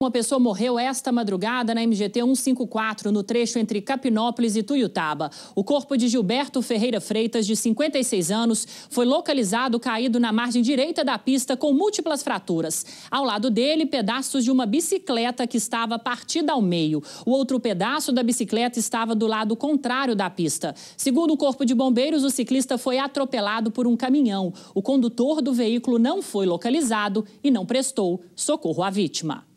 Uma pessoa morreu esta madrugada na MGT 154, no trecho entre Capinópolis e Tuiutaba. O corpo de Gilberto Ferreira Freitas, de 56 anos, foi localizado caído na margem direita da pista com múltiplas fraturas. Ao lado dele, pedaços de uma bicicleta que estava partida ao meio. O outro pedaço da bicicleta estava do lado contrário da pista. Segundo o Corpo de Bombeiros, o ciclista foi atropelado por um caminhão. O condutor do veículo não foi localizado e não prestou socorro à vítima.